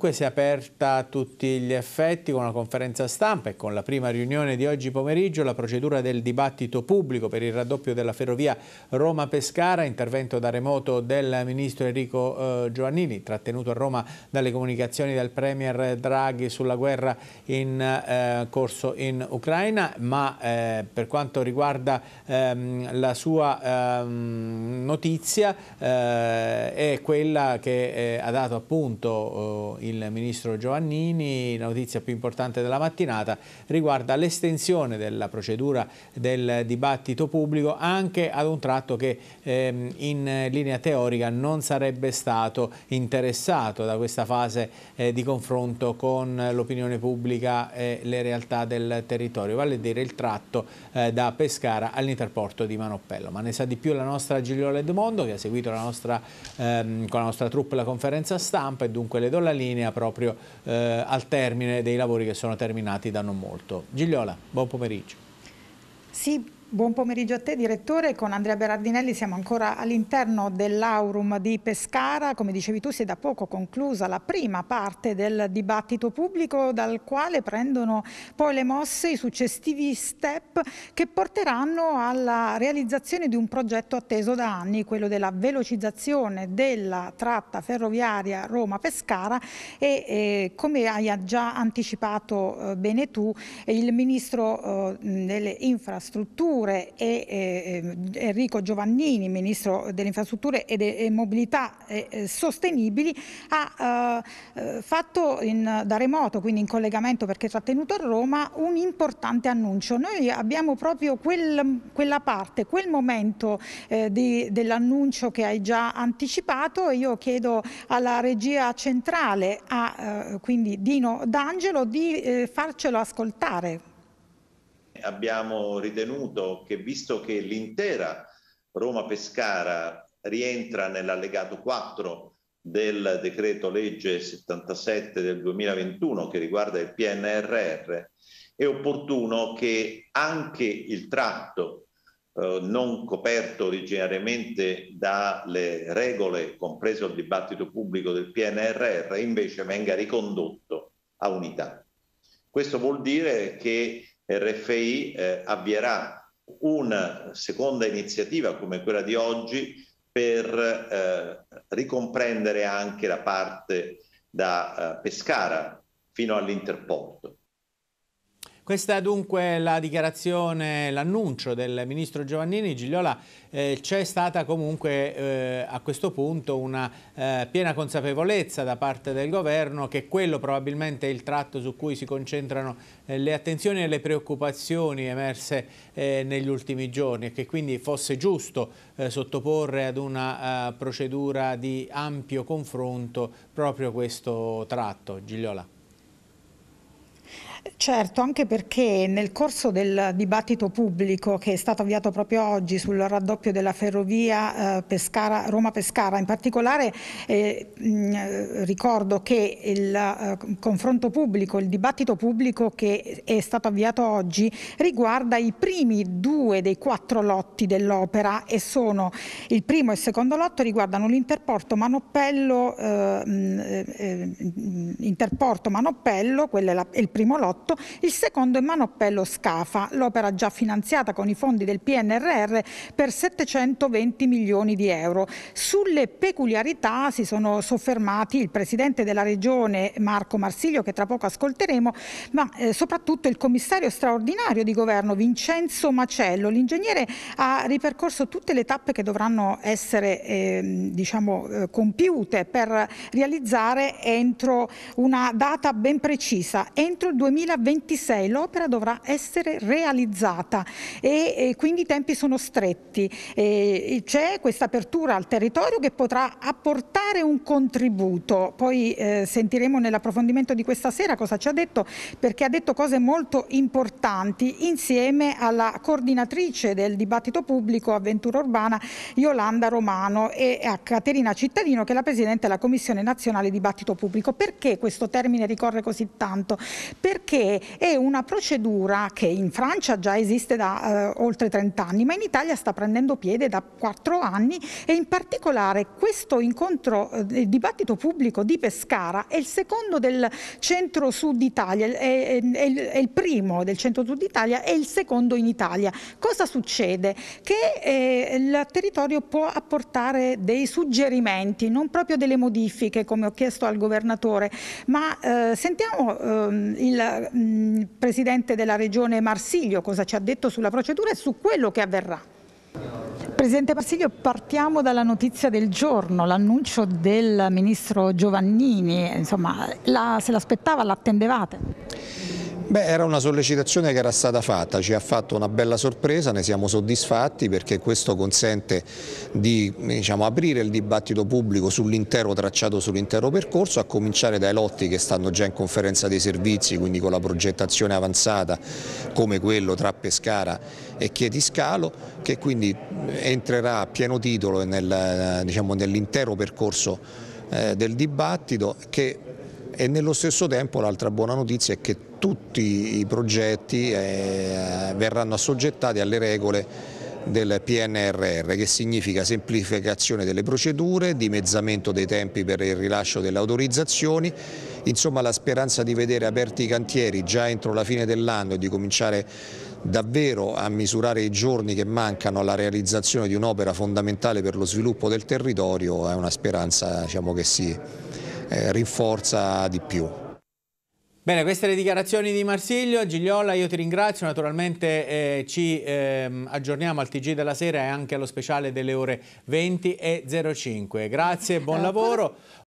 dunque si è aperta a tutti gli effetti con una conferenza stampa e con la prima riunione di oggi pomeriggio la procedura del dibattito pubblico per il raddoppio della ferrovia Roma-Pescara, intervento da remoto del ministro Enrico eh, Giovannini, trattenuto a Roma dalle comunicazioni del premier Draghi sulla guerra in eh, corso in Ucraina, ma eh, per quanto riguarda ehm, la sua ehm, notizia eh, è quella che eh, ha dato appunto eh, il il ministro Giovannini. notizia più importante della mattinata riguarda l'estensione della procedura del dibattito pubblico anche ad un tratto che ehm, in linea teorica non sarebbe stato interessato da questa fase eh, di confronto con l'opinione pubblica e le realtà del territorio, vale a dire il tratto eh, da Pescara all'interporto di Manoppello. Ma ne sa di più la nostra Gigliola Edmondo che ha seguito la nostra, ehm, con la nostra truppa la conferenza stampa e dunque le do la linea linea proprio eh, al termine dei lavori che sono terminati da non molto. Gigliola, buon pomeriggio. Sì, Buon pomeriggio a te direttore, con Andrea Berardinelli siamo ancora all'interno dell'Aurum di Pescara, come dicevi tu si è da poco conclusa la prima parte del dibattito pubblico dal quale prendono poi le mosse i successivi step che porteranno alla realizzazione di un progetto atteso da anni, quello della velocizzazione della tratta ferroviaria Roma-Pescara e eh, come hai già anticipato eh, bene tu il Ministro eh, delle Infrastrutture Infrastrutture e eh, eh, Enrico Giovannini, Ministro delle Infrastrutture e, de e Mobilità eh, eh Sostenibili, ha eh, fatto in, da remoto, quindi in collegamento perché è trattenuto a Roma, un importante annuncio. Noi abbiamo proprio quel, quella parte, quel momento dell'annuncio che hai già anticipato. Io chiedo alla regia centrale, a quindi Dino D'Angelo, di farcelo ascoltare abbiamo ritenuto che visto che l'intera Roma-Pescara rientra nell'allegato 4 del decreto legge 77 del 2021 che riguarda il PNRR, è opportuno che anche il tratto eh, non coperto originariamente dalle regole, compreso il dibattito pubblico del PNRR, invece venga ricondotto a unità. Questo vuol dire che RFI eh, avvierà una seconda iniziativa come quella di oggi per eh, ricomprendere anche la parte da eh, Pescara fino all'interporto. Questa è dunque la dichiarazione, l'annuncio del ministro Giovannini. Gigliola, eh, c'è stata comunque eh, a questo punto una eh, piena consapevolezza da parte del governo che quello probabilmente è il tratto su cui si concentrano eh, le attenzioni e le preoccupazioni emerse eh, negli ultimi giorni e che quindi fosse giusto eh, sottoporre ad una procedura di ampio confronto proprio questo tratto. Gigliola. Certo, anche perché nel corso del dibattito pubblico che è stato avviato proprio oggi sul raddoppio della ferrovia eh, Pescara, Roma-Pescara, in particolare eh, ricordo che il eh, confronto pubblico, il dibattito pubblico che è stato avviato oggi riguarda i primi due dei quattro lotti dell'opera e sono il primo e il secondo lotto riguardano l'interporto Manoppello, eh, eh, Manoppello, quello è la, il primo primo lotto, il secondo è Manoppello Scafa, l'opera già finanziata con i fondi del PNRR per 720 milioni di euro. Sulle peculiarità si sono soffermati il Presidente della Regione Marco Marsiglio che tra poco ascolteremo, ma eh, soprattutto il commissario straordinario di governo Vincenzo Macello. L'ingegnere ha ripercorso tutte le tappe che dovranno essere eh, diciamo, eh, compiute per realizzare entro una data ben precisa, entro il 2026 l'opera dovrà essere realizzata e, e, quindi i tempi sono stretti. c'è questa apertura al territorio che potrà apportare un contributo, poi eh, sentiremo nell'approfondimento di questa sera cosa ci ha detto perché ha detto cose molto importanti insieme alla coordinatrice del dibattito pubblico Avventura Urbana Yolanda Romano e a Caterina Cittadino che è la Presidente della Commissione Nazionale Dibattito Pubblico. Perché questo termine ricorre così tanto? perché è una procedura che in Francia già esiste da eh, oltre 30 anni, ma in Italia sta prendendo piede da 4 anni e in particolare questo incontro, eh, dibattito pubblico di Pescara è il secondo del centro-sud Italia, è, è, è, il primo del centro-sud Italia e il secondo in Italia. Cosa succede? Che eh, il territorio può apportare dei suggerimenti, non proprio delle modifiche come ho chiesto al governatore, ma eh, sentiamo eh, il Presidente della Regione Marsiglio cosa ci ha detto sulla procedura e su quello che avverrà. Presidente Marsiglio, partiamo dalla notizia del giorno, l'annuncio del Ministro Giovannini, insomma, la, se l'aspettava, l'attendevate? Beh, era una sollecitazione che era stata fatta, ci ha fatto una bella sorpresa, ne siamo soddisfatti perché questo consente di diciamo, aprire il dibattito pubblico sull'intero tracciato, sull'intero percorso, a cominciare dai lotti che stanno già in conferenza dei servizi, quindi con la progettazione avanzata come quello tra Pescara e Chietiscalo, che quindi entrerà a pieno titolo nel, diciamo, nell'intero percorso eh, del dibattito che e nello stesso tempo l'altra buona notizia è che tutti i progetti eh, verranno assoggettati alle regole del PNRR che significa semplificazione delle procedure, dimezzamento dei tempi per il rilascio delle autorizzazioni, insomma la speranza di vedere aperti i cantieri già entro la fine dell'anno e di cominciare davvero a misurare i giorni che mancano alla realizzazione di un'opera fondamentale per lo sviluppo del territorio è una speranza diciamo, che si eh, rinforza di più. Bene, queste le dichiarazioni di Marsiglio. Gigliola, io ti ringrazio, naturalmente eh, ci eh, aggiorniamo al TG della sera e anche allo speciale delle ore 20.05. Grazie, buon lavoro.